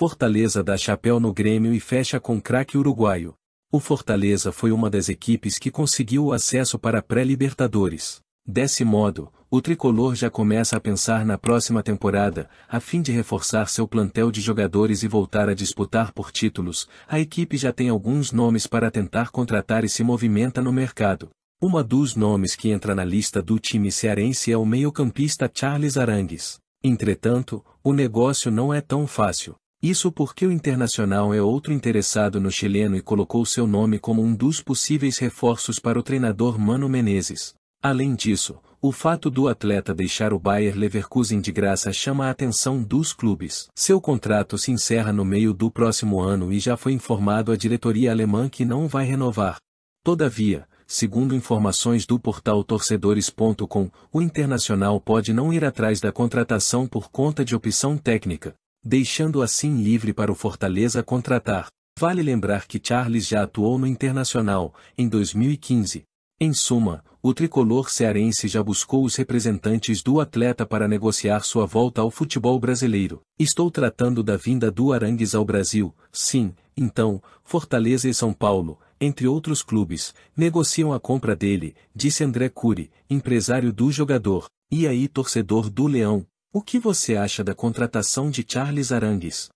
Fortaleza dá chapéu no Grêmio e fecha com craque uruguaio. O Fortaleza foi uma das equipes que conseguiu o acesso para a pré-Libertadores. Desse modo, o tricolor já começa a pensar na próxima temporada, a fim de reforçar seu plantel de jogadores e voltar a disputar por títulos. A equipe já tem alguns nomes para tentar contratar e se movimenta no mercado. Uma dos nomes que entra na lista do time cearense é o meio-campista Charles Arangues. Entretanto, o negócio não é tão fácil. Isso porque o Internacional é outro interessado no chileno e colocou seu nome como um dos possíveis reforços para o treinador Mano Menezes. Além disso, o fato do atleta deixar o Bayer Leverkusen de graça chama a atenção dos clubes. Seu contrato se encerra no meio do próximo ano e já foi informado à diretoria alemã que não vai renovar. Todavia, segundo informações do portal torcedores.com, o Internacional pode não ir atrás da contratação por conta de opção técnica, deixando assim livre para o Fortaleza contratar. Vale lembrar que Charles já atuou no Internacional, em 2015. Em suma, o tricolor cearense já buscou os representantes do atleta para negociar sua volta ao futebol brasileiro. Estou tratando da vinda do Arangues ao Brasil, sim, então, Fortaleza e São Paulo, entre outros clubes, negociam a compra dele, disse André Cury, empresário do jogador. E aí torcedor do Leão, o que você acha da contratação de Charles Arangues?